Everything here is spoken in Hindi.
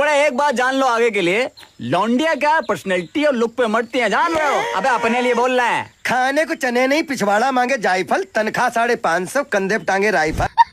बड़ा एक बात जान लो आगे के लिए लौंडिया क्या पर्सनैलिटी और लुक पे मरती है जान लो अब अबे अपने लिए बोल रहे हैं खाने को चने नहीं पिछवाड़ा मांगे जायफल तनख्वाह साढ़े पाँच सौ कंधे टांगे राइफल